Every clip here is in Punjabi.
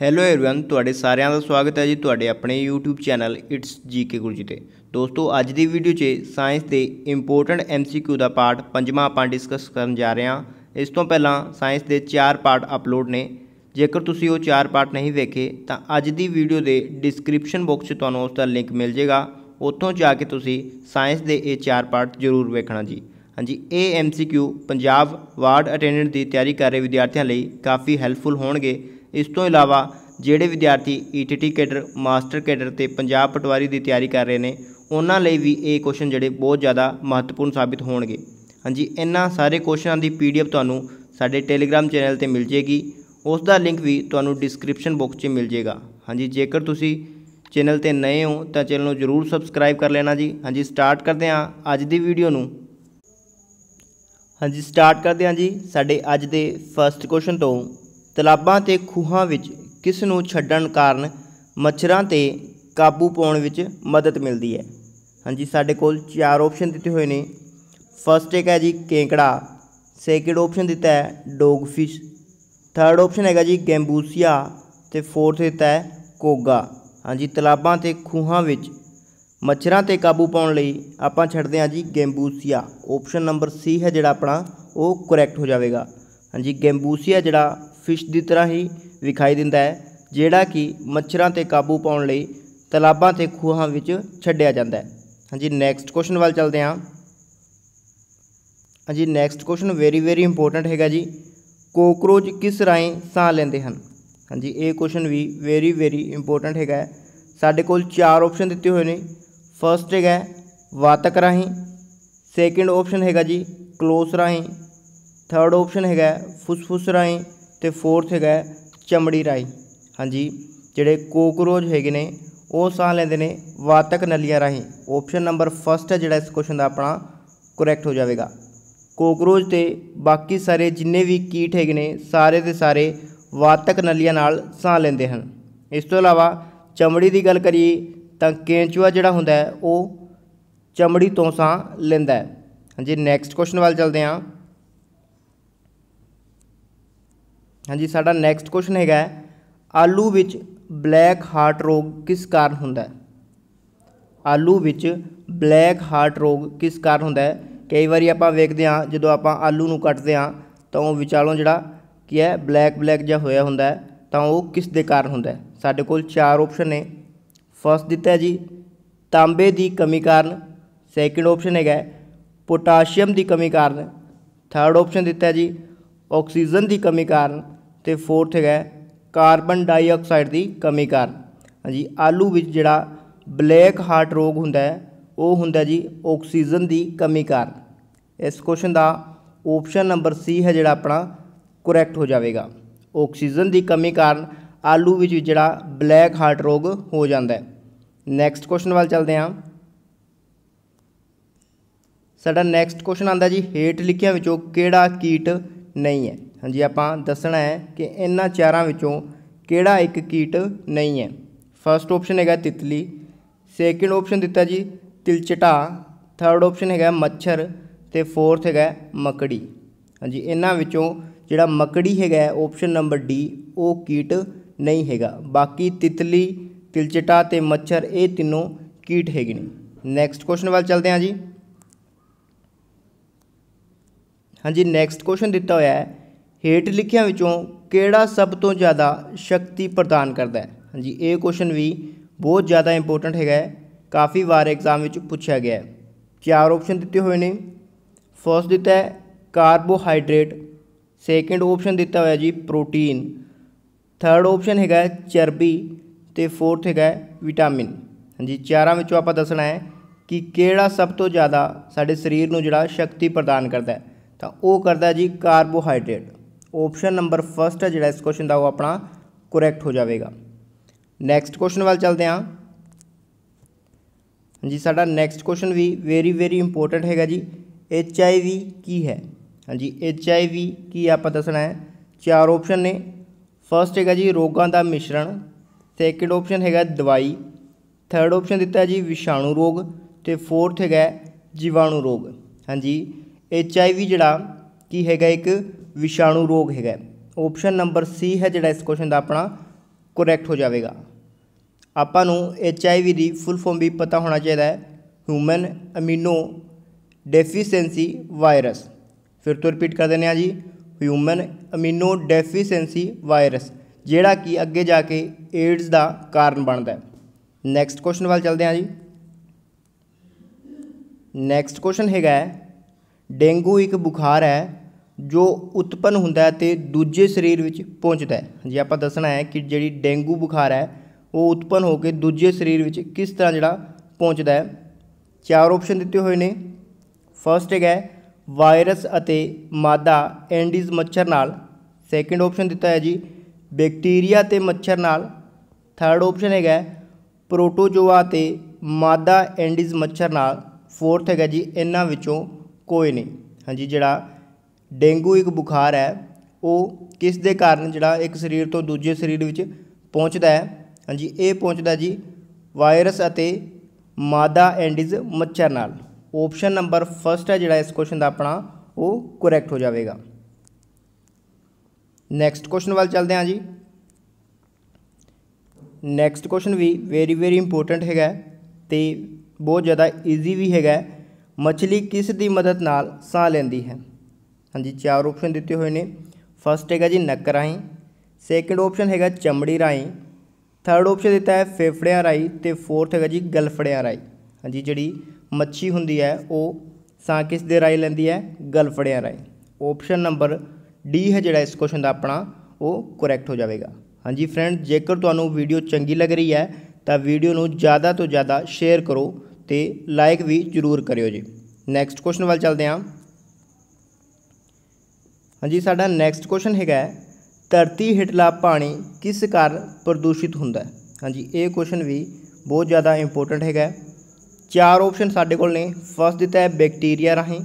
ਹੈਲੋ एवरीवन ਤੁਹਾਡੇ ਸਾਰਿਆਂ ਦਾ ਸਵਾਗਤ ਹੈ ਜੀ ਤੁਹਾਡੇ ਆਪਣੇ YouTube ਚੈਨਲ ਇਟਸ ਜੀਕੇ ਗੁਰਜੀ ਤੇ ਦੋਸਤੋ ਅੱਜ ਦੀ ਵੀਡੀਓ 'ਚ ਸਾਇੰਸ ਦੇ ਇੰਪੋਰਟੈਂਟ MCQ ਦਾ ਪਾਰਟ ਪੰਜਵਾਂ ਆਪਾਂ ਡਿਸਕਸ ਕਰਨ ਜਾ ਰਹੇ ਹਾਂ ਇਸ ਤੋਂ ਪਹਿਲਾਂ ਸਾਇੰਸ ਦੇ ਚਾਰ ਪਾਰਟ ਅਪਲੋਡ ਨੇ ਜੇਕਰ ਤੁਸੀਂ ਉਹ ਚਾਰ ਪਾਰਟ ਨਹੀਂ ਵੇਖੇ ਤਾਂ ਅੱਜ ਦੀ ਵੀਡੀਓ ਦੇ ਡਿਸਕ੍ਰਿਪਸ਼ਨ ਬਾਕਸ 'ਚ ਤੁਹਾਨੂੰ ਉਸ ਦਾ ਲਿੰਕ ਮਿਲ ਜਾਏਗਾ ਉੱਥੋਂ ਜਾ ਕੇ ਤੁਸੀਂ ਸਾਇੰਸ ਦੇ ਇਹ ਚਾਰ ਪਾਰਟ ਜ਼ਰੂਰ ਵੇਖਣਾ ਜੀ ਹਾਂਜੀ ਇਹ MCQ ਪੰਜਾਬ ਵਾਰਡ ਅਟੈਂਡੈਂਟ ਦੀ ਤਿਆਰੀ ਕਰ ਰਹੇ ਵਿਦਿਆਰਥੀਆਂ ਲਈ ਕਾਫੀ ਹੈਲਪਫੁਲ ਹੋਣਗੇ ਇਸ ਤੋਂ ਇਲਾਵਾ ਜਿਹੜੇ ਵਿਦਿਆਰਥੀ ETT e cadre master cadre ਤੇ ਪੰਜਾਬ ਪਟਵਾਰੀ ਦੀ ਤਿਆਰੀ ਕਰ ਰਹੇ ਨੇ ਉਹਨਾਂ ਲਈ ਵੀ ਇਹ ਕੁਐਸਚਨ ਜਿਹੜੇ ਬਹੁਤ ਜ਼ਿਆਦਾ ਮਹੱਤਵਪੂਰਨ ਸਾਬਿਤ ਹੋਣਗੇ ਹਾਂਜੀ ਇਹਨਾਂ ਸਾਰੇ ਕੁਐਸਚਨਾਂ ਦੀ ਪੀਡੀਐਫ ਤੁਹਾਨੂੰ ਸਾਡੇ ਟੈਲੀਗ੍ਰਾਮ ਚੈਨਲ ਤੇ ਮਿਲ ਜੇਗੀ ਉਸ ਦਾ ਲਿੰਕ ਵੀ ਤੁਹਾਨੂੰ ਡਿਸਕ੍ਰਿਪਸ਼ਨ ਬਾਕਸ 'ਚ ਮਿਲ ਜੇਗਾ ਹਾਂਜੀ ਜੇਕਰ ਤੁਸੀਂ ਚੈਨਲ ਤੇ ਨਏ ਹੋ ਤਾਂ ਚੈਨਲ ਨੂੰ ਜਰੂਰ ਸਬਸਕ੍ਰਾਈਬ ਕਰ ਲੈਣਾ ਜੀ ਹਾਂਜੀ ਸਟਾਰਟ ਕਰਦੇ ਹਾਂ ਅੱਜ ਦੀ ਵੀਡੀਓ ਨੂੰ ਹਾਂਜੀ ਸਟਾਰਟ ਕਰਦੇ ਹਾਂ ਜੀ ਸਾਡੇ ਅੱਜ ਦੇ ਫਰਸਟ ਕੁਐਸਚਨ ਤੋਂ ਤਲਾਬਾਂ ਤੇ ਖੂਹਾਂ ਵਿੱਚ ਕਿਸ ਨੂੰ ਛੱਡਣ ਕਾਰਨ ਮੱਛਰਾਂ ਤੇ ਕਾਬੂ ਪਾਉਣ ਵਿੱਚ ਮਦਦ ਮਿਲਦੀ ਹੈ ਹਾਂਜੀ ਸਾਡੇ ਕੋਲ ਚਾਰ ਆਪਸ਼ਨ ਦਿੱਤੇ ਹੋਏ ਨੇ ਫਸਟ ਇੱਕ ਹੈ ਜੀ ਕੇਂਕੜਾ ਸੈਕਿੰਡ ਆਪਸ਼ਨ ਦਿੱਤਾ ਹੈ ਡੌਗ ਫਿਸ਼ ਥਰਡ ਆਪਸ਼ਨ ਹੈਗਾ ਜੀ ਗੈਂਬੂਸੀਆ ਤੇ ਫੋਰਥ ਦਿੱਤਾ ਹੈ ਕੋਗਾ ਹਾਂਜੀ ਤਲਾਬਾਂ ਤੇ ਖੂਹਾਂ ਵਿੱਚ ਮੱਛਰਾਂ ਤੇ ਕਾਬੂ ਪਾਉਣ ਲਈ ਆਪਾਂ ਛੱਡਦੇ ਹਾਂ ਜੀ ਗੈਂਬੂਸੀਆ ਆਪਸ਼ਨ ਨੰਬਰ ਸੀ ਹੈ ਜਿਹੜਾ ਆਪਣਾ ਉਹ ਕਰੈਕਟ ਹੋ ਜਾਵੇਗਾ ਹਾਂਜੀ ਗੈਂਬੂਸੀਆ ਜਿਹੜਾ ਫਿਸ਼ ਦੀ ਤਰ੍ਹਾਂ ਹੀ ਵਿਖਾਈ ਦਿੰਦਾ ਹੈ ਜਿਹੜਾ ਕਿ ਮੱਛਰਾਂ ਤੇ ਕਾਬੂ ਪਾਉਣ ਲਈ ਤਲਾਬਾਂ ਤੇ ਖੂਹਾਂ ਵਿੱਚ ਛੱਡਿਆ ਜਾਂਦਾ ਹੈ ਹਾਂਜੀ ਨੈਕਸਟ ਕੁਐਸਚਨ ਵੱਲ ਚੱਲਦੇ ਹਾਂ ਹਾਂਜੀ next question very very important ਹੈਗਾ ਜੀ ਕੋਕਰੋਚ ਕਿਸ ਰਾਹੀਂ ਸਾਹ ਲੈਂਦੇ ਹਨ ਹਾਂਜੀ ਇਹ ਕੁਐਸਚਨ ਵੀ ਵੈਰੀ ਵੈਰੀ ਇੰਪੋਰਟੈਂਟ ਹੈਗਾ ਸਾਡੇ ਕੋਲ ਚਾਰ ਆਪਸ਼ਨ ਦਿੱਤੇ ਹੋਏ ਨੇ ਫਰਸਟ ਹੈਗਾ ਵਾਤਕ ਰਾਹੀਂ ਸੈਕਿੰਡ ਆਪਸ਼ਨ ਹੈਗਾ ਜੀ ਕਲੋਸ ਰਾਹੀਂ ਥਰਡ ਆਪਸ਼ਨ ਹੈਗਾ ਫੁੱਸਫੁੱਸ ਰਾਹੀਂ ਤੇ ਫੋਰਥ ਹੈਗਾ ਚਮੜੀ ਰਾਈ ਹਾਂਜੀ ਜਿਹੜੇ ਕੋਕਰੋਚ ਹੈਗੇ ਨੇ ਉਹ ਸਾਹ ਲੈਂਦੇ ਨੇ ਵਾਤਕ ਨਲੀਆਂ ਰਾਹੀਂ ਆਪਸ਼ਨ ਨੰਬਰ 1 ਹੈ ਜਿਹੜਾ ਇਸ ਕੁਐਸਚਨ ਦਾ ਆਪਣਾ ਕਰੈਕਟ ਹੋ ਜਾਵੇਗਾ ਕੋਕਰੋਚ ਤੇ ਬਾਕੀ ਸਾਰੇ ਜਿੰਨੇ ਵੀ ਕੀਟ ਹੈਗੇ ਨੇ ਸਾਰੇ ਦੇ ਸਾਰੇ ਵਾਤਕ ਨਲੀਆਂ ਨਾਲ ਸਾਹ ਲੈਂਦੇ ਹਨ ਇਸ ਤੋਂ ਇਲਾਵਾ ਚਮੜੀ ਦੀ ਗੱਲ ਕਰੀਏ ਤਾਂ ਕੇਂਚੂਆ ਜਿਹੜਾ ਹੁੰਦਾ ਉਹ ਚਮੜੀ ਤੋਂ ਸਾਹ ਲੈਂਦਾ ਹੈ ਹਾਂਜੀ ਨੈਕਸਟ ਕੁਐਸਚਨ ਵੱਲ ਚੱਲਦੇ ਹਾਂ ਹਾਂਜੀ ਸਾਡਾ ਨੈਕਸਟ ਕੁਐਸਚਨ ਹੈਗਾ ਆਲੂ ਵਿੱਚ ਬਲੈਕ ਹਾਰਟ ਰੋਗ ਕਿਸ ਕਾਰਨ ਹੁੰਦਾ ਹੈ ਆਲੂ ਵਿੱਚ ਬਲੈਕ ਹਾਰਟ ਰੋਗ ਕਿਸ ਕਾਰਨ ਹੁੰਦਾ ਹੈ ਕਈ ਵਾਰੀ ਆਪਾਂ ਵੇਖਦੇ ਹਾਂ ਜਦੋਂ ਆਪਾਂ ਆਲੂ ਨੂੰ ਕੱਟਦੇ ਹਾਂ ਤਾਂ ਉਹ ਵਿਚਾਲੋਂ ਜਿਹੜਾ ਕੀ ਹੈ ਬਲੈਕ ਬਲੈਕ ਜਿਹਾ ਹੋਇਆ ਹੁੰਦਾ ਹੈ ਤਾਂ ਉਹ ਕਿਸ ਦੇ ਕਾਰਨ ਹੁੰਦਾ ਹੈ ਸਾਡੇ ਕੋਲ ਚਾਰ ਆਪਸ਼ਨ ਨੇ ਫਸਟ ਦਿੱਤਾ ਹੈ ਜੀ ਤਾਂਬੇ ਦੀ ਕਮੀ ਕਾਰਨ ਸੈਕਿੰਡ ਆਪਸ਼ਨ ਹੈਗਾ ਪੋਟਾਸ਼ੀਅਮ ਦੀ ਕਮੀ ਕਾਰਨ ਥਰਡ ਆਪਸ਼ਨ ਦਿੱਤਾ ਹੈ ਜੀ ਆਕਸੀਜਨ ਦੀ ਕਮੀ ਕਾਰਨ ਤੇ ਫੋਰਥ ਹੈਗਾ ਕਾਰਬਨ ਡਾਈਆਕਸਾਈਡ ਦੀ ਕਮੀ ਕਾਰਨ ਹਾਂਜੀ ਆਲੂ ਵਿੱਚ ਜਿਹੜਾ ਬਲੈਕ ਹਾਰਟ ਰੋਗ ਹੁੰਦਾ ਹੈ ਉਹ ਹੁੰਦਾ ਜੀ ਆਕਸੀਜਨ ਦੀ ਕਮੀ ਕਾਰਨ ਇਸ ਕੁਐਸਚਨ ਦਾ ਆਪਸ਼ਨ ਨੰਬਰ ਸੀ ਹੈ ਜਿਹੜਾ ਆਪਣਾ ਕਰੈਕਟ ਹੋ ਜਾਵੇਗਾ ਆਕਸੀਜਨ ਦੀ ਕਮੀ ਕਾਰਨ ਆਲੂ ਵਿੱਚ ਜਿਹੜਾ ਬਲੈਕ ਹਾਰਟ ਰੋਗ ਹੋ ਜਾਂਦਾ ਹੈ ਨੈਕਸਟ ਕੁਐਸਚਨ ਵੱਲ ਚੱਲਦੇ ਹਾਂ ਸਾਡਾ ਨੈਕਸਟ ਕੁਐਸਚਨ ਆਂਦਾ ਜੀ ਹੇਟ ਲਿਖਿਆਂ ਵਿੱਚੋਂ ਕਿਹੜਾ ਕੀਟ ਨਹੀਂ ਹੈ ਹਾਂਜੀ ਆਪਾਂ ਦੱਸਣਾ ਹੈ ਕਿ ਇਹਨਾਂ ਚਾਰਾਂ ਵਿੱਚੋਂ ਕਿਹੜਾ ਇੱਕ ਕੀਟ ਨਹੀਂ ਹੈ ਫਰਸਟ ਆਪਸ਼ਨ ਹੈਗਾ ਤਿਤਲੀ ਸੈਕਿੰਡ ਆਪਸ਼ਨ ਦਿੱਤਾ ਜੀ ਤਿਲਚਟਾ ਥਰਡ ਆਪਸ਼ਨ ਹੈਗਾ ਮੱਛਰ ਤੇ ਫੋਰਥ ਹੈਗਾ ਮੱਕੜੀ ਹਾਂਜੀ ਇਹਨਾਂ ਵਿੱਚੋਂ ਜਿਹੜਾ ਮੱਕੜੀ ਹੈਗਾ ਆਪਸ਼ਨ ਨੰਬਰ ਡੀ ਉਹ ਕੀਟ ਨਹੀਂ ਹੈਗਾ ਬਾਕੀ ਤਿਤਲੀ ਤਿਲਚਟਾ ਤੇ ਮੱਛਰ ਇਹ ਤਿੰਨੋਂ ਕੀਟ ਹੈਗੇ ਨੇ ਨੈਕਸਟ ਕੁਐਸਚਨ ਵੱਲ ਚੱਲਦੇ ਹਾਂ ਜੀ ਹਾਂਜੀ ਨੈਕਸਟ ਕੁਐਸਚਨ ਦਿੱਤਾ ਹੋਇਆ ਹੈ ਹੇਠ ਲਿਖਿਆਂ ਵਿੱਚੋਂ ਕਿਹੜਾ ਸਭ ਤੋਂ ਜ਼ਿਆਦਾ ਸ਼ਕਤੀ ਪ੍ਰਦਾਨ ਕਰਦਾ ਹੈ ਹਾਂਜੀ ਇਹ ਕੁਐਸਚਨ ਵੀ ਬਹੁਤ ਜ਼ਿਆਦਾ ਇੰਪੋਰਟੈਂਟ ਹੈਗਾ ਕਾਫੀ ਵਾਰ ਐਗਜ਼ਾਮ ਵਿੱਚ ਪੁੱਛਿਆ ਗਿਆ ਹੈ ਚਾਰ ਆਪਸ਼ਨ ਦਿੱਤੇ ਹੋਏ ਨੇ ਫਸਟ ਦਿੱਤਾ ਹੈ ਕਾਰਬੋਹਾਈਡਰੇਟ ਸੈਕੰਡ ਆਪਸ਼ਨ ਦਿੱਤਾ ਹੋਇਆ ਜੀ ਪ੍ਰੋਟੀਨ ਥਰਡ ਆਪਸ਼ਨ ਹੈਗਾ ਚਰਬੀ ਤੇ ਫੋਰਥ ਹੈਗਾ ਵਿਟਾਮਿਨ ਹਾਂਜੀ ਚਾਰਾਂ ਵਿੱਚੋਂ ਆਪਾਂ ਦੱਸਣਾ ਹੈ ਕਿ ਕਿਹੜਾ ਸਭ ਤੋਂ ਜ਼ਿਆਦਾ ਸਾਡੇ ਸਰੀਰ ਨੂੰ ਜਿਹੜਾ ਸ਼ਕਤੀ ਪ੍ਰਦਾਨ ਕਰਦਾ ਹੈ ਤਾਂ ਉਹ ਕਰਦਾ ਜੀ ਕਾਰਬੋਹਾਈਡਰੇਟ ਆਪਸ਼ਨ ਨੰਬਰ 1 ਹੈ ਜਿਹੜਾ ਇਸ ਕੁਐਸਚਨ ਦਾ ਉਹ ਆਪਣਾ ਕਰੈਕਟ ਹੋ ਜਾਵੇਗਾ ਨੈਕਸਟ ਕੁਐਸਚਨ ਵੱਲ ਚੱਲਦੇ ਹਾਂ ਹਾਂਜੀ ਸਾਡਾ ਨੈਕਸਟ ਕੁਐਸਚਨ ਵੀ ਵੈਰੀ ਵੈਰੀ ਇੰਪੋਰਟੈਂਟ ਹੈਗਾ ਜੀ ਐਚ ਆਈ ਵੀ ਕੀ ਹੈ ਹਾਂਜੀ ਐਚ ਆਈ ਵੀ ਕੀ ਆਪਾਂ ਦੱਸਣਾ ਹੈ ਚਾਰ ਆਪਸ਼ਨ ਨੇ ਫਰਸਟ ਹੈਗਾ ਜੀ ਰੋਗਾਂ ਦਾ ਮਿਸ਼ਰਣ ਸੈਕਿੰਡ ਆਪਸ਼ਨ ਹੈਗਾ ਦਵਾਈ ਥਰਡ ਆਪਸ਼ਨ ਦਿੱਤਾ ਜੀ ਵਿਸ਼ਾਣੂ ਰੋਗ ਤੇ ਫੋਰਥ ਹੈਗਾ ਜੀਵਾਣੂ ਰੋਗ ਹਾਂਜੀ ਐਚ ਆਈ ਵੀ ਜਿਹੜਾ ਕੀ ਹੈਗਾ ਇੱਕ ਵਿਸ਼ਾਣੂ ਰੋਗ ਹੈਗਾ ਆਪਸ਼ਨ ਨੰਬਰ ਸੀ ਹੈ ਜਿਹੜਾ ਇਸ ਕੁਐਸਚਨ ਦਾ ਆਪਣਾ ਕਰੈਕਟ ਹੋ ਜਾਵੇਗਾ ਆਪਾਂ ਨੂੰ H I we the full form ਵੀ ਪਤਾ ਹੋਣਾ ਚਾਹੀਦਾ ਹੈ ਹਿਊਮਨ ਅਮੀਨੋ ਡੈਫੀਸ਼ੈਂਸੀ ਵਾਇਰਸ ਫਿਰ ਤੋਂ ਰਿਪੀਟ ਕਰ ਦਿੰਦੇ ਆ ਜੀ ਹਿਊਮਨ ਅਮੀਨੋ ਡੈਫੀਸ਼ੈਂਸੀ ਵਾਇਰਸ ਜਿਹੜਾ ਕਿ ਅੱਗੇ ਜਾ ਕੇ ਏਡਸ ਦਾ ਕਾਰਨ ਬਣਦਾ ਹੈ ਨੈਕਸਟ ਕੁਐਸਚਨ ਵੱਲ ਚੱਲਦੇ ਆ ਜੀ ਨੈਕਸਟ ਕੁਐਸਚਨ ਹੈਗਾ ਡੇਂਗੂ ਇੱਕ ਬੁਖਾਰ ਹੈ ਜੋ ਉਤਪਨ ਹੁੰਦਾ ਹੈ ਤੇ ਦੂਜੇ ਸਰੀਰ ਵਿੱਚ ਪਹੁੰਚਦਾ ਹੈ ਜੇ ਆਪਾਂ ਦੱਸਣਾ ਹੈ ਕਿ ਜਿਹੜੀ ਡੇਂਗੂ ਬੁਖਾਰ ਹੈ ਉਹ ਉਤਪਨ ਹੋ ਕੇ ਦੂਜੇ ਸਰੀਰ ਵਿੱਚ ਕਿਸ ਤਰ੍ਹਾਂ ਜਿਹੜਾ ਪਹੁੰਚਦਾ ਹੈ ਚਾਰ ਆਪਸ਼ਨ ਦਿੱਤੇ ਹੋਏ ਨੇ ਫਰਸਟ ਹੈਗਾ ਵਾਇਰਸ ਅਤੇ ਮਾਦਾ ਐਂਡੀਜ਼ ਮੱਛਰ ਨਾਲ ਸੈਕੰਡ ਆਪਸ਼ਨ ਦਿੱਤਾ ਹੈ ਜੀ ਬੈਕਟੀਰੀਆ ਤੇ ਮੱਛਰ ਨਾਲ ਥਰਡ ਆਪਸ਼ਨ ਹੈਗਾ ਪ੍ਰੋਟੋਜੋਆ ਤੇ ਮਾਦਾ ਐਂਡੀਜ਼ ਮੱਛਰ ਨਾਲ ਫੋਰਥ ਹੈਗਾ ਜੀ ਇਹਨਾਂ ਵਿੱਚੋਂ ਕੋਈ ਨਹੀਂ ਹਾਂਜੀ ਜਿਹੜਾ ਡੇਂਗੂ ਇੱਕ ਬੁਖਾਰ ਹੈ ਉਹ ਕਿਸ ਦੇ ਕਾਰਨ ਜਿਹੜਾ ਇੱਕ ਸਰੀਰ ਤੋਂ ਦੂਜੇ ਸਰੀਰ ਵਿੱਚ ਪਹੁੰਚਦਾ ਹੈ ਹਾਂਜੀ ਇਹ ਪਹੁੰਚਦਾ ਜੀ ਵਾਇਰਸ ਅਤੇ ਮਾਦਾ ਐਂਡਿਜ਼ ਮੱਛਰ ਨਾਲ ਆਪਸ਼ਨ ਨੰਬਰ 1 ਹੈ ਜਿਹੜਾ ਇਸ ਕੁਐਸਚਨ ਦਾ ਆਪਣਾ ਉਹ ਕਰੈਕਟ ਹੋ ਜਾਵੇਗਾ ਨੈਕਸਟ ਕੁਐਸਚਨ ਵੱਲ ਚੱਲਦੇ ਹਾਂ ਜੀ ਨੈਕਸਟ ਕੁਐਸਚਨ ਵੀ ਵੈਰੀ ਵੈਰੀ ਇੰਪੋਰਟੈਂਟ ਹੈਗਾ ਤੇ ਬਹੁਤ ਜ਼ਿਆਦਾ ਈਜ਼ੀ ਵੀ ਹੈਗਾ ਮੱਛਲੀ ਕਿਸ ਦੀ ਮਦਦ ਨਾਲ ਸਾਹ ਲੈਂਦੀ ਹੈ ਹਾਂਜੀ ਚਾਰ ਆਪਸ਼ਨ ਦਿੱਤੇ ਹੋਏ ਨੇ ਫਸਟ ਹੈਗਾ ਜੀ ਨੱਕ ਰਾਹੀਂ ਸੈਕਿੰਡ ਆਪਸ਼ਨ ਹੈਗਾ ਚਮੜੀ ਰਾਹੀਂ ਥਰਡ ਆਪਸ਼ਨ ਦਿੱਤਾ ਹੈ ਫੇਫੜਿਆਂ ਰਾਹੀਂ ਤੇ ਫੋਰਥ ਹੈਗਾ ਜੀ ਗਲਫੜਿਆਂ ਰਾਹੀਂ ਹਾਂਜੀ ਜਿਹੜੀ ਮੱਛੀ ਹੁੰਦੀ ਹੈ ਉਹ ਸਾਂ ਕਿਸ ਦੇ ਰਾਹੀਂ ਲੈਂਦੀ ਹੈ ਗਲਫੜਿਆਂ ਰਾਹੀਂ ਆਪਸ਼ਨ ਨੰਬਰ ਡੀ ਹੈ ਜਿਹੜਾ ਇਸ ਕੁਐਸਚਨ ਦਾ ਆਪਣਾ ਉਹ ਕਰੈਕਟ ਹੋ ਜਾਵੇਗਾ ਹਾਂਜੀ ਫਰੈਂਡ ਜੇਕਰ ਤੁਹਾਨੂੰ ਵੀਡੀਓ ਚੰਗੀ ਲੱਗ ਰਹੀ ਹੈ ਤਾਂ ਵੀਡੀਓ ਨੂੰ ਜ਼ਿਆਦਾ ਤੋਂ ਜ਼ਿਆਦਾ ਸ਼ੇਅਰ ਕਰੋ ਤੇ ਲਾਈਕ ਵੀ ਜ਼ਰੂਰ ਕਰਿਓ ਜੀ ਨੈਕਸਟ ਕੁਐਸਚਨ ਵੱਲ ਚੱਲਦੇ ਹਾਂ ਹਾਂਜੀ ਸਾਡਾ ਨੈਕਸਟ ਕੁਐਸਚਨ ਹੈਗਾ ਧਰਤੀ ਹਿਟਲਾ ਪਾਣੀ ਕਿਸ ਕਾਰਨ ਪ੍ਰਦੂਸ਼ਿਤ ਹੁੰਦਾ ਹੈ ਹਾਂਜੀ ਇਹ ਕੁਐਸਚਨ ਵੀ ਬਹੁਤ ਜ਼ਿਆਦਾ ਇੰਪੋਰਟੈਂਟ ਹੈਗਾ ਚਾਰ ਆਪਸ਼ਨ ਸਾਡੇ ਕੋਲ ਨੇ ਫਸਟ ਦਿੱਤਾ ਹੈ ਬੈਕਟੀਰੀਆ ਰਾਹੀਂ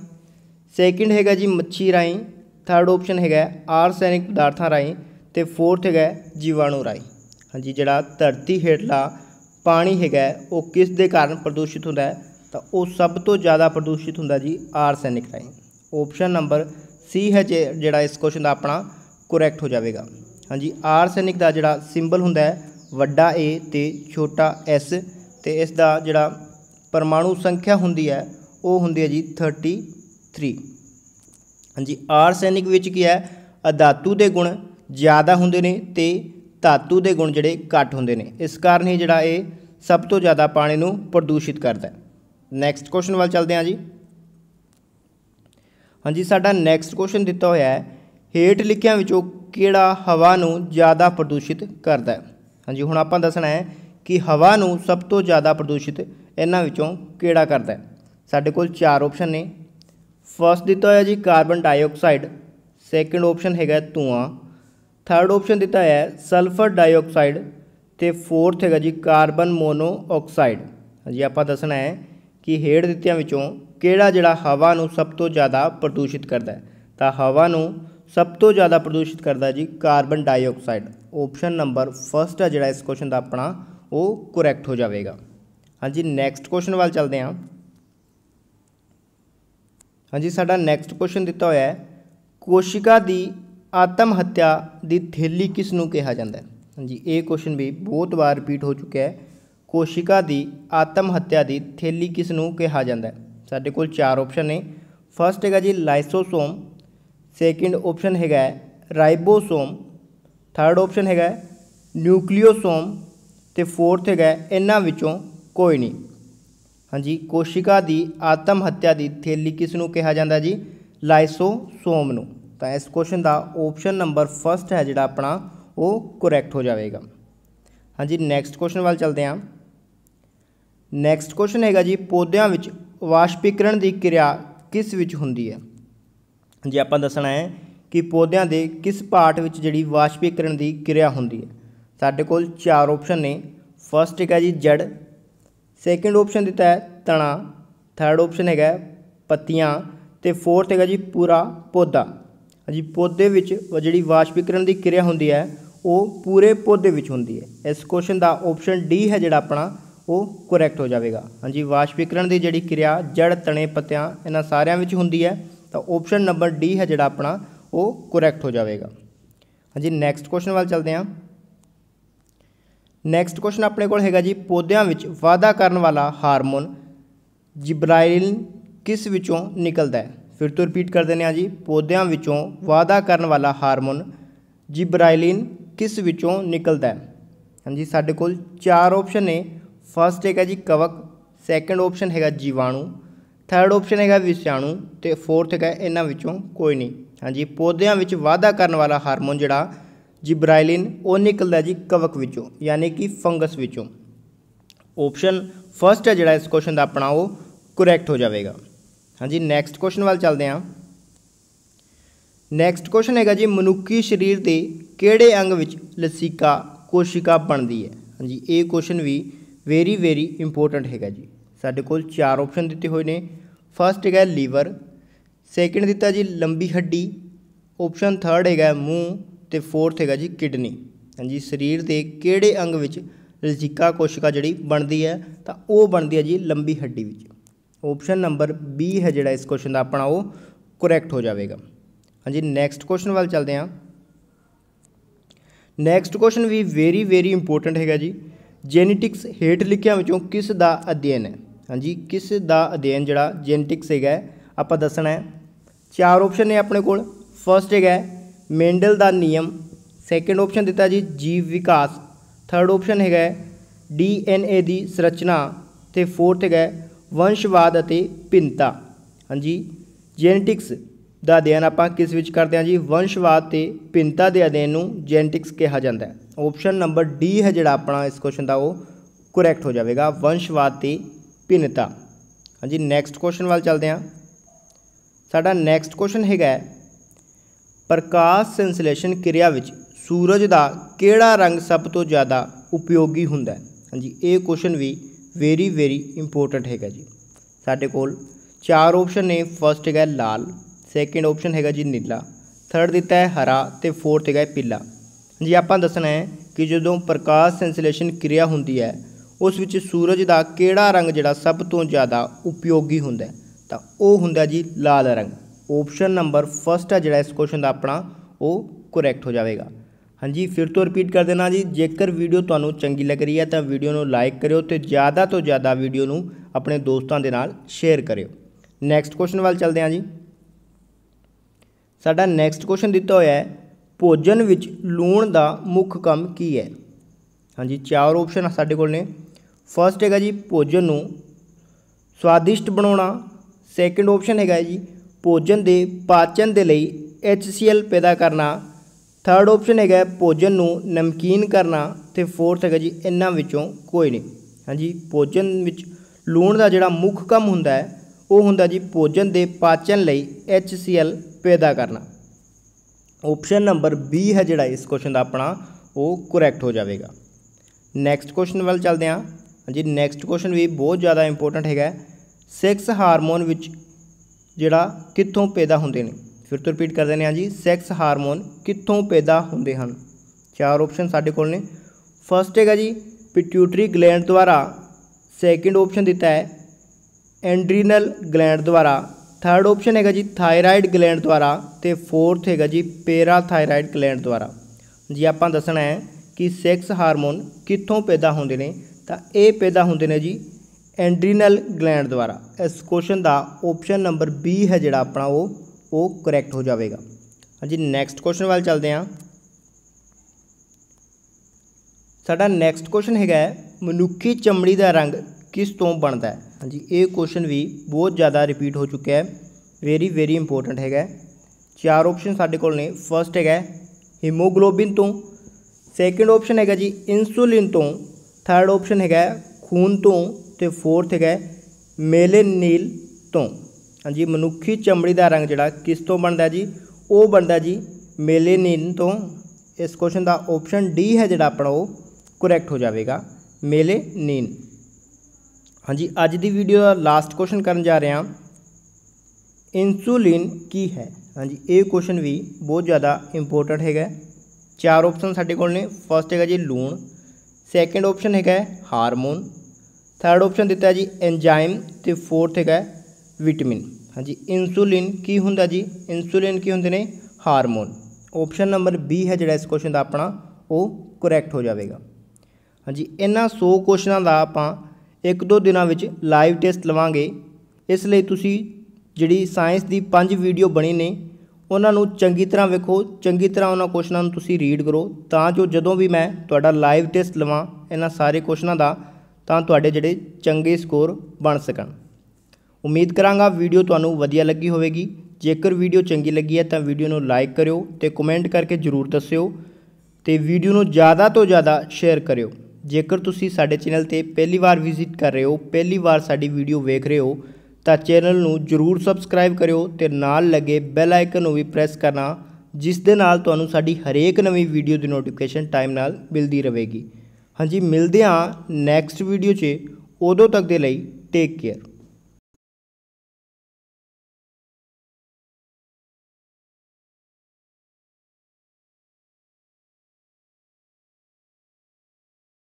ਸੈਕਿੰਡ ਹੈਗਾ ਜੀ ਮੱਛੀ ਰਾਹੀਂ ਥਰਡ ਆਪਸ਼ਨ ਹੈਗਾ ਆਰਸੈਨਿਕ ਪਦਾਰਥਾਂ ਰਾਹੀਂ ਤੇ ਫੋਰਥ ਹੈਗਾ ਜੀਵਾਣੂ ਰਾਹੀਂ ਹਾਂਜੀ ਜਿਹੜਾ ਧਰਤੀ ਹਿਟਲਾ ਪਾਣੀ ਹੈਗਾ ਉਹ ਕਿਸ ਦੇ ਕਾਰਨ ਪ੍ਰਦੂਸ਼ਿਤ ਹੁੰਦਾ ਹੈ ਤਾਂ ਉਹ ਸਭ ਤੋਂ ਜ਼ਿਆਦਾ ਪ੍ਰਦੂਸ਼ਿਤ ਹੁੰਦਾ ਜੀ ਆਰਸੈਨਿਕ ਰਾਹੀਂ ਆਪਸ਼ਨ ਨੰਬਰ ਸੀ ਹੈ ਜਿਹੜਾ ਇਸ ਕੁਐਸਚਨ ਦਾ ਆਪਣਾ ਕਰੈਕਟ ਹੋ ਜਾਵੇਗਾ ਹਾਂਜੀ ਆਰਸੈਨਿਕ ਦਾ ਜਿਹੜਾ ਸਿੰਬਲ ਹੁੰਦਾ ਹੈ ਵੱਡਾ ਏ ਤੇ ਛੋਟਾ ਐਸ ਤੇ ਇਸ ਦਾ ਜਿਹੜਾ ਪਰਮਾਣੂ ਸੰਖਿਆ ਹੁੰਦੀ ਹੈ ਉਹ ਹੁੰਦੀ ਹੈ ਜੀ 33 ਹਾਂਜੀ ਆਰਸੈਨਿਕ ਵਿੱਚ ਕੀ ਹੈ ਅਧਾਤੂ ਦੇ ਗੁਣ ਜ਼ਿਆਦਾ ਹੁੰਦੇ ਨੇ ਤੇ ਧਾਤੂ ਦੇ ਗੁਣ ਜਿਹੜੇ ਘੱਟ ਹੁੰਦੇ ਨੇ ਇਸ ਕਾਰਨ ਹੀ ਜਿਹੜਾ ਇਹ ਸਭ ਤੋਂ ਜ਼ਿਆਦਾ ਪਾਣੀ ਨੂੰ ਪ੍ਰਦੂਸ਼ਿਤ ਕਰਦਾ ਹੈ ਨੈਕਸਟ ਕੁਐਸਚਨ ਵੱਲ ਚੱਲਦੇ ਹਾਂ ਜੀ ਹਾਂਜੀ ਸਾਡਾ ਨੈਕਸਟ ਕੁਐਸਚਨ ਦਿੱਤਾ ਹੋਇਆ ਹੈ ਹੇਠ ਲਿਖਿਆਂ ਵਿੱਚੋਂ ਕਿਹੜਾ ਹਵਾ ਨੂੰ ਜ਼ਿਆਦਾ ਪ੍ਰਦੂਸ਼ਿਤ ਕਰਦਾ ਹੈ ਹਾਂਜੀ ਹੁਣ ਆਪਾਂ ਦੱਸਣਾ ਹੈ ਕਿ ਹਵਾ ਨੂੰ ਸਭ ਤੋਂ ਜ਼ਿਆਦਾ ਪ੍ਰਦੂਸ਼ਿਤ ਇਹਨਾਂ ਵਿੱਚੋਂ ਕਿਹੜਾ ਕਰਦਾ ਹੈ ਸਾਡੇ ਕੋਲ ਚਾਰ ਆਪਸ਼ਨ ਨੇ ਫਰਸਟ ਦਿੱਤਾ ਹੋਇਆ ਜੀ ਕਾਰਬਨ ਡਾਈਆਕਸਾਈਡ ਸੈਕੰਡ ਆਪਸ਼ਨ ਹੈਗਾ ਧੂਆਂ ਥਰਡ ਆਪਸ਼ਨ ਦਿੱਤਾ ਹੈ ਸਲਫਰ ਡਾਈਆਕਸਾਈਡ ਤੇ ਫੋਰਥ ਹੈਗਾ ਜੀ ਕਾਰਬਨ ਮੋਨੋਆਕਸਾਈਡ ਹਾਂਜੀ ਆਪਾਂ ਦੱਸਣਾ ਹੈ ਕਿ ਹੇੜ ਦਿੱਤਿਆਂ ਵਿੱਚੋਂ ਕਿਹੜਾ ਜਿਹੜਾ ਹਵਾ ਨੂੰ ਸਭ ਤੋਂ ਜ਼ਿਆਦਾ ਪ੍ਰਦੂਸ਼ਿਤ ਕਰਦਾ ਹੈ ਤਾਂ ਹਵਾ ਨੂੰ ਸਭ ਤੋਂ ਜ਼ਿਆਦਾ ਪ੍ਰਦੂਸ਼ਿਤ ਕਰਦਾ ਜੀ ਕਾਰਬਨ ਡਾਈਆਕਸਾਈਡ ਆਪਸ਼ਨ ਨੰਬਰ 1 ਹੈ ਜਿਹੜਾ ਇਸ ਕੁਐਸਚਨ ਦਾ ਆਪਣਾ ਉਹ ਕਰੈਕਟ ਹੋ ਜਾਵੇਗਾ ਹਾਂਜੀ ਨੈਕਸਟ ਕੁਐਸਚਨ ਵੱਲ ਚੱਲਦੇ ਹਾਂ ਹਾਂਜੀ ਸਾਡਾ ਨੈਕਸਟ ਕੁਐਸਚਨ ਦਿੱਤਾ ਹੋਇਆ ਹੈ ਕੋਸ਼ਿਕਾ ਦੀ ਆਤਮ ਹੱਤਿਆ ਦੀ ਥੈਲੀ ਕਿਸ ਨੂੰ ਕਿਹਾ ਜਾਂਦਾ ਹੈ ਹਾਂਜੀ ਇਹ ਕੁਐਸਚਨ ਵੀ ਬਹੁਤ ਵਾਰ ਰਿਪੀਟ ਹੋ ਚੁੱਕਿਆ ਹੈ ਕੋਸ਼ਿਕਾ ਦੀ ਆਤਮ ਹੱਤਿਆ ਦੀ ਥੈਲੀ ਕਿਸ ਨੂੰ ਕਿਹਾ ਜਾਂਦਾ ਹੈ ਸਾਡੇ ਕੋਲ ਚਾਰ ਆਪਸ਼ਨ ਨੇ ਫਰਸਟ ਹੈਗਾ ਜੀ ਲਾਈਸੋਸੋਮ ਸੈਕਿੰਡ ਆਪਸ਼ਨ ਹੈਗਾ ਰਾਈਬੋਸੋਮ ਥਰਡ ਆਪਸ਼ਨ ਹੈਗਾ ਨਿਊਕਲੀਓਸੋਮ ਤੇ ਫੋਰਥ ਹੈਗਾ ਇਹਨਾਂ ਵਿੱਚੋਂ ਕੋਈ ਨਹੀਂ ਹਾਂਜੀ ਕੋਸ਼ਿਕਾ ਦੀ ਆਤਮ ਹੱਤਿਆ ਦੀ ਥੈਲੀ ਕਿਸ ਨੂੰ ਕਿਹਾ ਜਾਂਦਾ ਜੀ ਲਾਈਸੋਸੋਮ ਨੂੰ ਤਾਂ ਇਸ ਕੁਐਸਚਨ ਦਾ ਆਪਸ਼ਨ ਨੰਬਰ 1 ਹੈ ਜਿਹੜਾ ਆਪਣਾ ਉਹ ਕਰੈਕਟ ਹੋ ਜਾਵੇਗਾ ਹਾਂਜੀ ਨੈਕਸਟ ਕੁਐਸਚਨ ਵੱਲ ਚੱਲਦੇ ਹਾਂ ਨੈਕਸਟ ਕੁਐਸਚਨ ਹੈਗਾ ਜੀ ਪੌਦਿਆਂ ਵਿੱਚ ਵਾਸ਼ਪੀਕਰਨ ਦੀ ਕਿਰਿਆ ਕਿਸ ਵਿੱਚ ਹੁੰਦੀ ਹੈ ਜੇ ਆਪਾਂ ਦੱਸਣਾ ਹੈ ਕਿ ਪੌਦਿਆਂ ਦੇ ਕਿਸ ਪਾਰਟ ਵਿੱਚ ਜਿਹੜੀ ਵਾਸ਼ਪੀਕਰਨ ਦੀ ਕਿਰਿਆ ਹੁੰਦੀ ਹੈ ਸਾਡੇ ਕੋਲ ਚਾਰ ਆਪਸ਼ਨ ਨੇ ਫਰਸਟ ਹੈਗਾ ਜੀ ਜੜ ਸੈਕੰਡ ਆਪਸ਼ਨ ਦਿੱਤਾ ਹੈ ਤਣਾ ਥਰਡ ਆਪਸ਼ਨ ਹੈਗਾ ਪੱਤੀਆਂ ਤੇ ਫੋਰਥ ਹੈਗਾ ਜੀ ਪੂਰਾ ਪੌਦਾ ਜੀ ਪੌਦੇ ਵਿੱਚ ਜਿਹੜੀ ਵਾਸ਼ਪੀਕਰਨ ਦੀ ਕਿਰਿਆ ਹੁੰਦੀ ਹੈ ਉਹ ਪੂਰੇ ਪੌਦੇ ਵਿੱਚ ਹੁੰਦੀ ਹੈ ਇਸ ਕੁਐਸਚਨ ਦਾ ਆਪਸ਼ਨ ਡੀ ਹੈ ਜਿਹੜਾ ਆਪਣਾ ਉਹ ਕਰੈਕਟ ਹੋ ਜਾਵੇਗਾ ਹਾਂਜੀ ਵਾਸ਼ਪੀਕਰਨ ਦੀ ਜਿਹੜੀ ਕਿਰਿਆ ਜੜ ਤਣੇ ਪੱਤਿਆਂ ਇਹਨਾਂ ਸਾਰਿਆਂ ਵਿੱਚ ਹੁੰਦੀ ਹੈ ਤਾਂ ਆਪਸ਼ਨ ਨੰਬਰ ਡੀ ਹੈ ਜਿਹੜਾ ਆਪਣਾ ਉਹ ਕਰੈਕਟ ਹੋ ਜਾਵੇਗਾ ਹਾਂਜੀ ਨੈਕਸਟ ਕੁਐਸਚਨ ਵੱਲ ਚੱਲਦੇ ਹਾਂ ਨੈਕਸਟ ਕੁਐਸਚਨ ਆਪਣੇ ਕੋਲ ਹੈਗਾ ਜੀ ਪੌਦਿਆਂ ਵਿੱਚ ਵਾਧਾ ਕਰਨ ਵਾਲਾ ਹਾਰਮੋਨ ਜਿਬਰਾਇਲ ਕਿਸ ਵਿੱਚੋਂ ਨਿਕਲਦਾ ਹੈ ਫਿਰ ਤੋਂ ਰਿਪੀਟ ਕਰ ਦਿੰਦੇ ਹਾਂ ਜੀ ਪੌਦਿਆਂ ਵਿੱਚੋਂ ਵਾਧਾ ਕਰਨ ਵਾਲਾ ਹਾਰਮੋਨ ਜਿਬਰਾਇਲਿਨ ਕਿਸ ਵਿੱਚੋਂ ਨਿਕਲਦਾ ਹੈ ਹਾਂਜੀ ਸਾਡੇ ਕੋਲ ਚਾਰ ਆਪਸ਼ਨ ਨੇ ਫਸਟ ਹੈਗਾ ਜੀ ਕਵਕ ਸੈਕੰਡ ਆਪਸ਼ਨ ਹੈਗਾ ਜੀਵਾਣੂ ਥਰਡ ਆਪਸ਼ਨ ਹੈਗਾ ਵਿਸ਼ਾਣੂ ਤੇ ਫੋਰਥ ਹੈਗਾ ਇਹਨਾਂ ਵਿੱਚੋਂ ਕੋਈ ਨਹੀਂ ਹਾਂਜੀ ਪੌਦਿਆਂ ਵਿੱਚ ਵਾਧਾ ਕਰਨ ਵਾਲਾ ਹਾਰਮੋਨ ਜਿਹੜਾ ਜਿਬਰਾਇਲਿਨ ਉਹ ਨਿਕਲਦਾ ਜੀ ਕਵਕ ਵਿੱਚੋਂ ਯਾਨੀ ਕਿ ਫੰਗਸ ਵਿੱਚੋਂ ਆਪਸ਼ਨ ਫਸਟ ਹੈ ਜਿਹੜਾ ਇਸ ਕੁਐਸਚਨ ਦਾ ਆਪਣਾ ਉਹ ਕਰੈਕਟ ਹੋ ਜਾਵੇਗਾ ਹਾਂਜੀ ਨੈਕਸਟ ਕੁਐਸਚਨ ਵੱਲ ਚੱਲਦੇ ਹਾਂ ਨੈਕਸਟ ਕੁਐਸਚਨ ਹੈਗਾ ਜੀ ਮਨੁੱਖੀ ਸਰੀਰ ਦੇ ਕਿਹੜੇ ਅੰਗ ਵਿੱਚ ਲਸੀਕਾ ਕੋਸ਼ਿਕਾ ਬਣਦੀ ਹੈ ਹਾਂਜੀ ਇਹ ਕੁਐਸਚਨ ਵੀ ਵੈਰੀ ਵੈਰੀ ਇੰਪੋਰਟੈਂਟ ਹੈਗਾ ਜੀ ਸਾਡੇ ਕੋਲ ਚਾਰ ਆਪਸ਼ਨ ਦਿੱਤੇ ਹੋਏ ਨੇ ਫਰਸਟ ਹੈਗਾ ਲੀਵਰ ਸੈਕਿੰਡ ਦਿੱਤਾ ਜੀ ਲੰਬੀ ਹੱਡੀ ਆਪਸ਼ਨ ਥਰਡ ਹੈਗਾ ਮੂੰਹ ਤੇ ਫੋਰਥ ਹੈਗਾ ਜੀ ਕਿਡਨੀ ਹਾਂਜੀ ਸਰੀਰ ਦੇ ਕਿਹੜੇ ਅੰਗ ਵਿੱਚ ਰਜਿਕਾ ਕੋਸ਼ਿਕਾ ਜਿਹੜੀ ਬਣਦੀ ਹੈ ਤਾਂ ਉਹ ਬਣਦੀ ਹੈ ਜੀ ਲੰਬੀ ਹੱਡੀ ਵਿੱਚ ਆਪਸ਼ਨ ਨੰਬਰ B ਹੈ ਜਿਹੜਾ ਇਸ ਕੁਐਸਚਨ ਦਾ ਆਪਣਾ ਉਹ ਕਰੈਕਟ ਹੋ ਜਾਵੇਗਾ ਹਾਂਜੀ ਨੈਕਸਟ ਕੁਐਸਚਨ ਵੱਲ ਚੱਲਦੇ ਹਾਂ ਨੈਕਸਟ ਕੁਐਸਚਨ ਵੀ ਵੈਰੀ ਵੈਰੀ ਇੰਪੋਰਟੈਂਟ ਹੈਗਾ ਜੀ ਜੈਨੇਟਿਕਸ ਹੇਠ ਲਿਖਿਆਂ ਵਿੱਚੋਂ ਕਿਸ ਦਾ ਅਧਿਐਨ ਹੈ ਹਾਂਜੀ ਕਿਸ ਦਾ ਅਧਿਐਨ ਜਿਹੜਾ ਜੈਨੇਟਿਕਸ ਹੈਗਾ ਆਪਾਂ ਦੱਸਣਾ ਹੈ ਚਾਰ ਆਪਸ਼ਨ ਨੇ ਆਪਣੇ ਕੋਲ ਫਰਸਟ ਹੈਗਾ ਮੈਂਡਲ ਦਾ ਨਿਯਮ ਸੈਕੰਡ ਆਪਸ਼ਨ ਦਿੱਤਾ ਜੀ ਜੀਵ ਵਿਕਾਸ ਥਰਡ ਆਪਸ਼ਨ ਹੈਗਾ ਡੀ ਐਨ ਏ ਦੀ ਸੰਰਚਨਾ ਤੇ ਫੋਰਥ ਹੈਗਾ ਵੰਸ਼ਵਾਦ ਅਤੇ ਭਿੰਨਤਾ ਹਾਂਜੀ ਜੈਨੇਟਿਕਸ ਦਾ ਅਧਿਐਨ ਆਪਾਂ ਕਿਸ ਵਿੱਚ ਕਰਦੇ ਹਾਂ ਜੀ ਵੰਸ਼ਵਾਦ ਤੇ ਭਿੰਨਤਾ ਦੇ ਅਧਿਐਨ ਨੂੰ ਜੈਨਟਿਕਸ ਕਿਹਾ ਜਾਂਦਾ ਹੈ ਆਪਸ਼ਨ ਨੰਬਰ ਡੀ ਹੈ ਜਿਹੜਾ ਆਪਣਾ ਇਸ ਕੁਐਸਚਨ ਦਾ ਉਹ ਕਰੈਕਟ ਹੋ ਜਾਵੇਗਾ ਵੰਸ਼ਵਾਦ ਤੇ ਭਿੰਨਤਾ ਹਾਂਜੀ ਨੈਕਸਟ ਕੁਐਸਚਨ ਵੱਲ ਚੱਲਦੇ ਹਾਂ ਸਾਡਾ ਨੈਕਸਟ ਕੁਐਸਚਨ ਹੈਗਾ ਪ੍ਰਕਾਸ਼ ਸੰਸਲੇਸ਼ਨ ਕਿਰਿਆ ਵਿੱਚ ਸੂਰਜ ਦਾ ਕਿਹੜਾ ਰੰਗ ਸਭ ਤੋਂ ਜ਼ਿਆਦਾ ਉਪਯੋਗੀ ਹੁੰਦਾ ਹੈ ਹਾਂਜੀ ਇਹ ਕੁਐਸਚਨ ਵੀ ਵੈਰੀ ਵੈਰੀ ਇੰਪੋਰਟੈਂਟ ਹੈਗਾ ਜੀ ਸਾਡੇ ਕੋਲ ਚਾਰ ਆਪਸ਼ਨ ਨੇ ਫਸਟ ਹੈਗਾ ਲਾਲ ਸੈਕਿੰਡ ਆਪਸ਼ਨ ਹੈਗਾ ਜੀ ਨੀਲਾ ਥਰਡ ਦਿੱਤਾ ਹੈ ਹਰਾ ਤੇ ਫੋਰਥ ਹੈਗਾ ਪੀਲਾ ਜੀ ਆਪਾਂ ਦੱਸਣਾ ਹੈ ਕਿ ਜਦੋਂ ਪ੍ਰਕਾਸ਼ ਸੈਂਸਲੇਸ਼ਨ ਕਿਰਿਆ ਹੁੰਦੀ ਹੈ ਉਸ ਵਿੱਚ ਸੂਰਜ ਦਾ ਕਿਹੜਾ ਰੰਗ ਜਿਹੜਾ ਸਭ ਤੋਂ ਜ਼ਿਆਦਾ ਉਪਯੋਗੀ ਹੁੰਦਾ ਹੈ ਤਾਂ ਉਹ ਹੁੰਦਾ ਜੀ ਲਾਲ ਰੰਗ ਆਪਸ਼ਨ ਨੰਬਰ ਫਸਟ ਹੈ ਜਿਹੜਾ ਇਸ ਕੁਐਸਚਨ ਦਾ ਆਪਣਾ ਉਹ ਕਰੈਕਟ ਹੋ ਜਾਵੇਗਾ ਹਾਂਜੀ ਫਿਰ ਤੋਂ ਰਿਪੀਟ ਕਰ ਦੇਣਾ ਜੀ ਜੇਕਰ ਵੀਡੀਓ ਤੁਹਾਨੂੰ ਚੰਗੀ ਲੱਗ ਰਹੀ ਹੈ ਤਾਂ ਵੀਡੀਓ ਨੂੰ ਲਾਈਕ ਕਰਿਓ ਤੇ ਜ਼ਿਆਦਾ ਤੋਂ ਜ਼ਿਆਦਾ ਵੀਡੀਓ ਨੂੰ ਆਪਣੇ ਦੋਸਤਾਂ ਦੇ ਨਾਲ ਸ਼ੇਅਰ ਕਰਿਓ ਨੈਕਸਟ ਕੁਐਸਚਨ ਵੱਲ ਚੱਲਦੇ ਹਾਂ ਜੀ ਸਾਡਾ ਨੈਕਸਟ ਕੁਐਸਚਨ ਦਿੱਤਾ ਹੋਇਆ ਹੈ ਭੋਜਨ ਵਿੱਚ ਲੂਣ ਦਾ ਮੁੱਖ ਕੰਮ ਕੀ ਹੈ ਹਾਂਜੀ ਚਾਰ ਆਪਸ਼ਨ ਆ ਸਾਡੇ ਕੋਲ ਨੇ ਫਰਸਟ ਹੈਗਾ ਜੀ ਭੋਜਨ ਨੂੰ ਸਵਾਦਿਸ਼ਟ ਬਣਾਉਣਾ ਸੈਕੰਡ ਆਪਸ਼ਨ ਹੈਗਾ ਜੀ ਭੋਜਨ ਦੇ ਪਾਚਨ ਦੇ ਲਈ HCl ਪੈਦਾ ਕਰਨਾ ਥਰਡ ਆਪਸ਼ਨ ਹੈਗਾ ਭੋਜਨ ਨੂੰ ਨਮਕੀਨ ਕਰਨਾ ਤੇ ਫੋਰਥ ਹੈਗਾ ਜੀ ਇਹਨਾਂ ਵਿੱਚੋਂ ਕੋਈ ਨਹੀਂ ਹਾਂਜੀ ਭੋਜਨ ਵਿੱਚ ਲੂਣ ਦਾ ਜਿਹੜਾ ਮੁੱਖ ਕੰਮ ਹੁੰਦਾ ਹੈ ਉਹ ਹੁੰਦਾ ਜੀ ਭੋਜਨ ਦੇ ਪਾਚਨ ਲਈ HCl ਪੈਦਾ ਕਰਨਾ ਆਪਸ਼ਨ ਨੰਬਰ B ਹੈ ਜਿਹੜਾ ਇਸ ਕੁਐਸਚਨ ਦਾ ਆਪਣਾ ਉਹ ਕਰੈਕਟ ਹੋ ਜਾਵੇਗਾ ਨੈਕਸਟ ਕੁਐਸਚਨ ਵੱਲ ਚੱਲਦੇ ਹਾਂ ਹਾਂਜੀ ਨੈਕਸਟ ਕੁਐਸਚਨ ਵੀ ਬਹੁਤ ਜ਼ਿਆਦਾ ਇੰਪੋਰਟੈਂਟ ਹੈਗਾ ਸੈਕਸ ਹਾਰਮੋਨ ਵਿੱਚ ਜਿਹੜਾ ਕਿੱਥੋਂ ਪੈਦਾ ਹੁੰਦੇ ਨੇ ਫਿਰ ਤੋਂ ਰਿਪੀਟ ਕਰ ਦਿੰਦੇ ਹਾਂ ਜੀ ਸੈਕਸ ਹਾਰਮੋਨ ਕਿੱਥੋਂ ਪੈਦਾ ਹੁੰਦੇ ਹਨ ਚਾਰ ਆਪਸ਼ਨ ਸਾਡੇ ਕੋਲ ਨੇ ਫਰਸਟ ਹੈਗਾ ਜੀ ਪਿਟਿਊਟਰੀ ਗਲੈਂਡ ਦੁਆਰਾ ਸੈਕਿੰਡ ਆਪਸ਼ਨ ਦਿੱਤਾ ਹੈ ਐਂਡਰੀਨਲ ਗਲੈਂਡ ਦੁਆਰਾ ਥਰਡ ਆਪਸ਼ਨ ਹੈਗਾ ਜੀ ਥਾਇਰਾਇਡ ਗਲੈਂਡ ਦੁਆਰਾ ਤੇ ਫੋਰਥ ਹੈਗਾ ਜੀ ਪੈਰਾਥਾਇਰਾਇਡ ਗਲੈਂਡ ਦੁਆਰਾ ਜੀ ਆਪਾਂ ਦੱਸਣਾ ਹੈ ਕਿ ਸੈਕਸ ਹਾਰਮੋਨ ਕਿੱਥੋਂ ਪੈਦਾ ਹੁੰਦੇ ਨੇ ਤਾਂ ਇਹ ਪੈਦਾ ਹੁੰਦੇ ਨੇ ਜੀ ਐਂਡਰੀਨਲ ਗਲੈਂਡ ਦੁਆਰਾ ਇਸ ਕੁਐਸਚਨ ਦਾ ਆਪਸ਼ਨ ਨੰਬਰ B ਹੈ ਜਿਹੜਾ ਆਪਣਾ ਉਹ ਉਹ ਕਰੈਕਟ ਹੋ ਜਾਵੇਗਾ ਹਾਂਜੀ ਨੈਕਸਟ ਕੁਐਸਚਨ ਵੱਲ ਚੱਲਦੇ ਹਾਂ ਸਾਡਾ ਨੈਕਸਟ ਕੁਐਸਚਨ ਹੈਗਾ ਮਨੁੱਖੀ ਚਮੜੀ ਦਾ ਰੰਗ ਕਿਸ ਤੋਂ ਬਣਦਾ ਹੈ ਹਾਂਜੀ ਇਹ ਕੁਐਸਚਨ ਵੀ ਬਹੁਤ ਜ਼ਿਆਦਾ ਰਿਪੀਟ ਹੋ ਚੁੱਕਿਆ ਹੈ ਵੈਰੀ ਵੈਰੀ ਇੰਪੋਰਟੈਂਟ ਹੈਗਾ ਚਾਰ ਆਪਸ਼ਨ ਸਾਡੇ ਕੋਲ ਨੇ ਫਰਸਟ ਹੈਗਾ ਹੀਮੋਗਲੋਬਿਨ ਤੋਂ ਸੈਕੰਡ ਆਪਸ਼ਨ ਹੈਗਾ ਜੀ ਇਨਸੂਲਿਨ ਤੋਂ ਥਰਡ ਆਪਸ਼ਨ ਹੈਗਾ ਖੂਨ ਤੋਂ ਤੇ ਫੋਰਥ ਹੈਗਾ ਮੇਲੇਨਿਲ ਤੋਂ ਹਾਂਜੀ ਮਨੁੱਖੀ ਚਮੜੀ ਦਾ ਰੰਗ ਜਿਹੜਾ ਕਿਸ ਤੋਂ ਬਣਦਾ ਜੀ ਉਹ ਬਣਦਾ ਜੀ ਮੇਲੇਨਿਨ ਤੋਂ ਇਸ ਕੁਐਸਚਨ ਦਾ ਆਪਸ਼ਨ ਡੀ ਹੈ ਜਿਹੜਾ ਆਪਣਾ ਉਹ ਕਰੈਕਟ ਹੋ ਜਾਵੇਗਾ ਮੇਲੇਨਿਨ ਹਾਂਜੀ ਅੱਜ ਦੀ ਵੀਡੀਓ ਦਾ ਲਾਸਟ ਕੁਐਸਚਨ ਕਰਨ ਜਾ ਰਹੇ ਹਾਂ ਇਨਸੂਲਿਨ ਕੀ ਹੈ ਹਾਂਜੀ ਇਹ ਕੁਐਸਚਨ ਵੀ ਬਹੁਤ ਜ਼ਿਆਦਾ ਇੰਪੋਰਟੈਂਟ ਹੈਗਾ ਚਾਰ ਆਪਸ਼ਨ ਸਾਡੇ ਕੋਲ ਨੇ ਫਸਟ ਹੈਗਾ ਜੀ ਲੂਣ ਸੈਕੰਡ ਆਪਸ਼ਨ ਹੈਗਾ ਹਾਰਮੋਨ ਥਰਡ ਆਪਸ਼ਨ ਦਿੱਤਾ ਜੀ ਐਂਜ਼ਾਈਮ ਤੇ ਫੋਰਥ ਹੈਗਾ ਵਿਟਾਮਿਨ ਹਾਂਜੀ ਇਨਸੂਲਿਨ ਕੀ ਹੁੰਦਾ ਜੀ ਇਨਸੂਲਿਨ ਕੀ ਹੁੰਦੇ ਨੇ ਹਾਰਮੋਨ ਆਪਸ਼ਨ ਨੰਬਰ B ਹੈ ਜਿਹੜਾ ਇਸ ਕੁਐਸਚਨ ਦਾ ਆਪਣਾ ਉਹ ਕਰੈਕਟ ਹੋ ਜਾਵੇਗਾ ਹਾਂਜੀ ਇਹਨਾਂ 100 ਕੁਐਸਚਨਾਂ ਦਾ ਆਪਾਂ ਇੱਕ ਦੋ ਦਿਨਾਂ ਵਿੱਚ ਲਾਈਵ ਟੈਸਟ ਲਵਾਂਗੇ ਇਸ ਲਈ ਤੁਸੀਂ ਜਿਹੜੀ ਸਾਇੰਸ ਦੀ ਪੰਜ ਵੀਡੀਓ ਬਣੀ ਨੇ ਉਹਨਾਂ ਨੂੰ ਚੰਗੀ ਤਰ੍ਹਾਂ ਵੇਖੋ ਚੰਗੀ ਤਰ੍ਹਾਂ ਉਹਨਾਂ ਕੁਐਸਚਨਾਂ ਨੂੰ ਤੁਸੀਂ ਰੀਡ ਕਰੋ ਤਾਂ ਜੋ ਜਦੋਂ ਵੀ ਮੈਂ ਤੁਹਾਡਾ ਲਾਈਵ ਟੈਸਟ ਲਵਾਂ ਇਹਨਾਂ ਸਾਰੇ ਕੁਐਸਚਨਾਂ ਦਾ ਤਾਂ ਤੁਹਾਡੇ ਜਿਹੜੇ ਚੰਗੇ ਸਕੋਰ ਬਣ ਸਕਣ ਉਮੀਦ ਕਰਾਂਗਾ ਵੀਡੀਓ ਤੁਹਾਨੂੰ ਵਧੀਆ ਲੱਗੀ ਹੋਵੇਗੀ ਜੇਕਰ ਵੀਡੀਓ ਚੰਗੀ ਲੱਗੀ ਹੈ ਤਾਂ ਵੀਡੀਓ ਨੂੰ ਲਾਈਕ ਕਰਿਓ ਤੇ ਕਮੈਂਟ ਕਰਕੇ ਜਰੂਰ ਦੱਸਿਓ ਤੇ ਵੀਡੀਓ ਨੂੰ ਜ਼ਿਆਦਾ ਤੋਂ ਜ਼ਿਆਦਾ ਸ਼ੇਅਰ ਕਰਿਓ ਜੇਕਰ ਤੁਸੀਂ ਸਾਡੇ ਚੈਨਲ ਤੇ ਪਹਿਲੀ ਵਾਰ ਵਿਜ਼ਿਟ ਕਰ ਰਹੇ ਹੋ ਪਹਿਲੀ ਵਾਰ ਸਾਡੀ ਵੀਡੀਓ ਵੇਖ ਰਹੇ ਹੋ ਤਾਂ ਚੈਨਲ ਨੂੰ ਜਰੂਰ ਸਬਸਕ੍ਰਾਈਬ ਕਰਿਓ ਤੇ ਨਾਲ ਲੱਗੇ ਬੈਲ ਆਈਕਨ ਨੂੰ ਵੀ ਪ੍ਰੈਸ ਕਰਨਾ ਜਿਸ ਦੇ ਨਾਲ ਤੁਹਾਨੂੰ ਸਾਡੀ ਹਰੇਕ ਨਵੀਂ ਵੀਡੀਓ ਦੀ ਨੋਟੀਫਿਕੇਸ਼ਨ ਟਾਈਮ ਨਾਲ ਮਿਲਦੀ ਰਹੇਗੀ ਹਾਂਜੀ ਮਿਲਦੇ ਹਾਂ ਨੈਕਸਟ ਵੀਡੀਓ 'ਚ ਉਦੋਂ ਤੱਕ ਦੇ ਲਈ ਟੇਕ ਕੇਅਰ